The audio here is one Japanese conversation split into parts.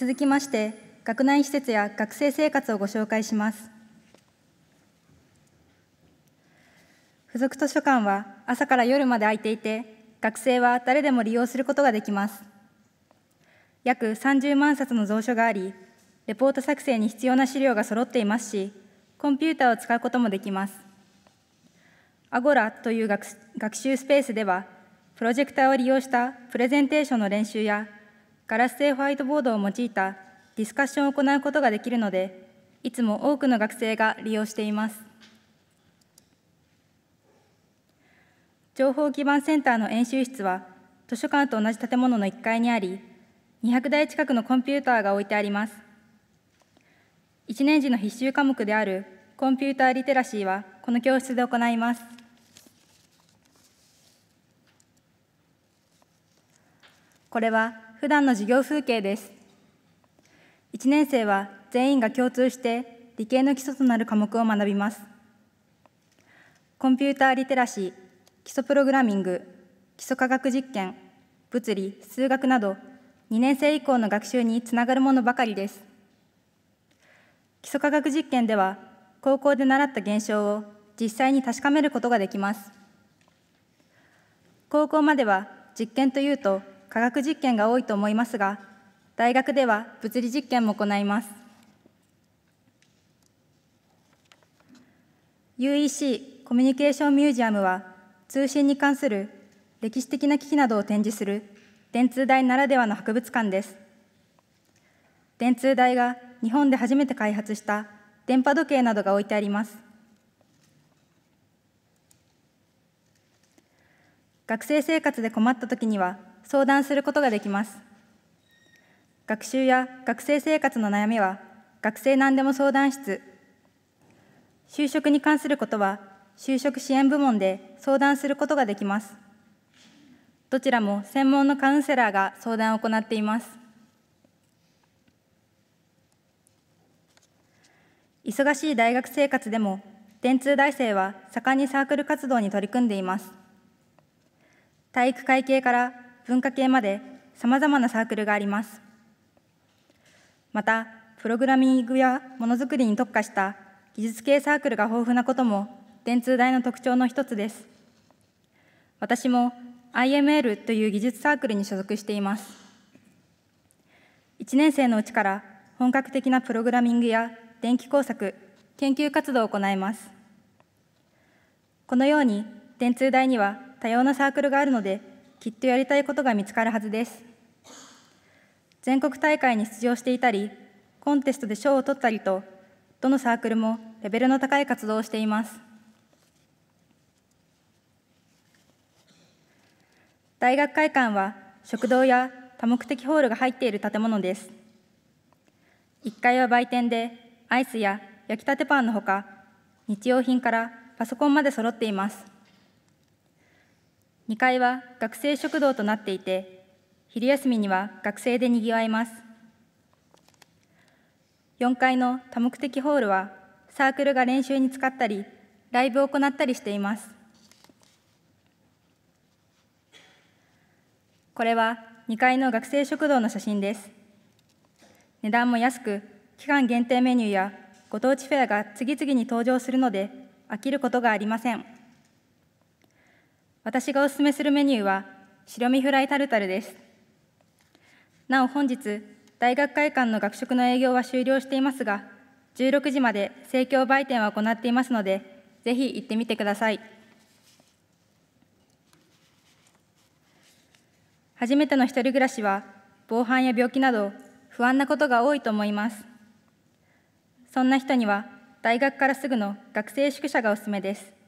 続きまして学内施設や学生生活をご紹介します付属図書館は朝から夜まで空いていて学生は誰でも利用することができます約30万冊の蔵書がありレポート作成に必要な資料が揃っていますしコンピューターを使うこともできますアゴラという学習スペースではプロジェクターを利用したプレゼンテーションの練習やガラス製ホワイトボードを用いたディスカッションを行うことができるので、いつも多くの学生が利用しています。情報基盤センターの演習室は、図書館と同じ建物の1階にあり、200台近くのコンピューターが置いてあります。1年時の必修科目であるコンピューターリテラシーは、この教室で行います。これは普段の授業風景です1年生は全員が共通して理系の基礎となる科目を学びますコンピューターリテラシー基礎プログラミング基礎科学実験物理数学など2年生以降の学習につながるものばかりです基礎科学実験では高校で習った現象を実際に確かめることができます高校までは実験というと科学実験が多いと思いますが、大学では物理実験も行います。UEC コミュニケーションミュージアムは、通信に関する歴史的な機器などを展示する電通大ならではの博物館です。電通大が日本で初めて開発した電波時計などが置いてあります。学生生活で困った時には相談することができます。学習や学生生活の悩みは、学生何でも相談室。就職に関することは、就職支援部門で相談することができます。どちらも専門のカウンセラーが相談を行っています。忙しい大学生活でも、電通大生は盛んにサークル活動に取り組んでいます。体育会系から文化系までさまざまなサークルがあります。また、プログラミングやものづくりに特化した技術系サークルが豊富なことも電通大の特徴の一つです。私も IML という技術サークルに所属しています。1年生のうちから本格的なプログラミングや電気工作、研究活動を行います。このように電通大には多様なサークルがあるのできっとやりたいことが見つかるはずです全国大会に出場していたりコンテストで賞を取ったりとどのサークルもレベルの高い活動をしています大学会館は食堂や多目的ホールが入っている建物です1階は売店でアイスや焼きたてパンのほか日用品からパソコンまで揃っています2階は学生食堂となっていて、昼休みには学生でにぎわいます。4階の多目的ホールは、サークルが練習に使ったり、ライブを行ったりしています。これは2階の学生食堂の写真です。値段も安く、期間限定メニューやご当地フェアが次々に登場するので、飽きることがありません。私がお勧めするメニューは、白身フライタルタルです。なお本日、大学会館の学食の営業は終了していますが、16時まで盛況売店は行っていますので、ぜひ行ってみてください。初めての一人暮らしは、防犯や病気など、不安なことが多いと思います。そんな人には、大学からすぐの学生宿舎がおすすめです。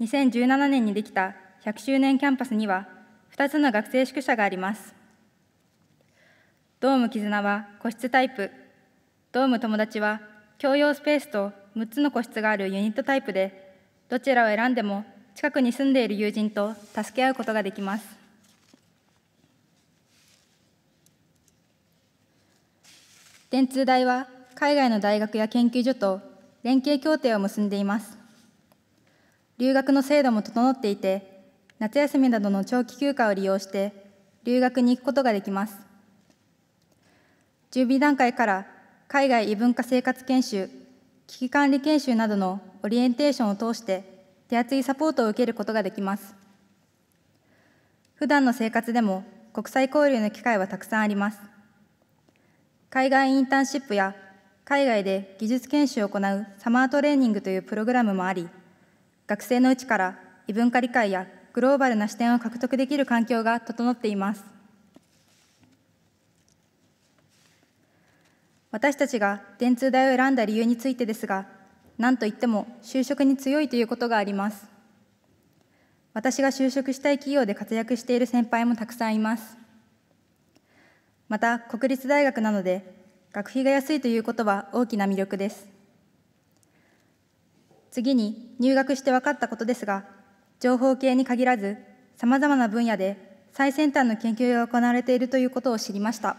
2017年にできた100周年キャンパスには2つの学生宿舎があります。ドーム絆は個室タイプ、ドーム友達は共用スペースと6つの個室があるユニットタイプで、どちらを選んでも近くに住んでいる友人と助け合うことができます。電通大は海外の大学や研究所と連携協定を結んでいます。留学の制度も整っていて、夏休みなどの長期休暇を利用して、留学に行くことができます。準備段階から海外異文化生活研修、危機管理研修などのオリエンテーションを通して、手厚いサポートを受けることができます。普段の生活でも国際交流の機会はたくさんあります。海外インターンシップや海外で技術研修を行うサマートレーニングというプログラムもあり、学生のうちから異文化理解やグローバルな視点を獲得できる環境が整っています私たちが電通大を選んだ理由についてですが何といっても就職に強いということがあります私が就職したい企業で活躍している先輩もたくさんいますまた国立大学なので学費が安いということは大きな魅力です次に入学して分かったことですが、情報系に限らず、さまざまな分野で最先端の研究が行われているということを知りました。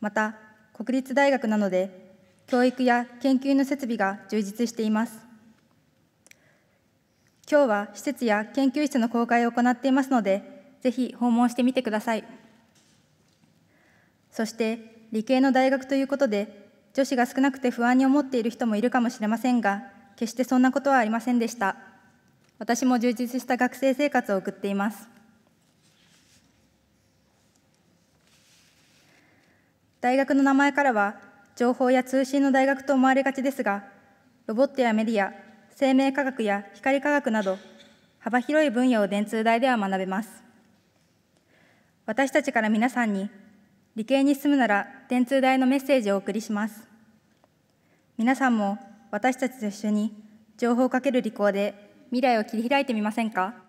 また、国立大学なので、教育や研究の設備が充実しています。今日は施設や研究室の公開を行っていますので、ぜひ訪問してみてください。そして、理系の大学ということで、女子が少なくて不安に思っている人もいるかもしれませんが、決してそんなことはありませんでした。私も充実した学生生活を送っています。大学の名前からは、情報や通信の大学と思われがちですが、ロボットやメディア、生命科学や光科学など、幅広い分野を電通大では学べます。私たちから皆さんに理系に進むなら電通大のメッセージをお送りします皆さんも私たちと一緒に情報をかける理工で未来を切り開いてみませんか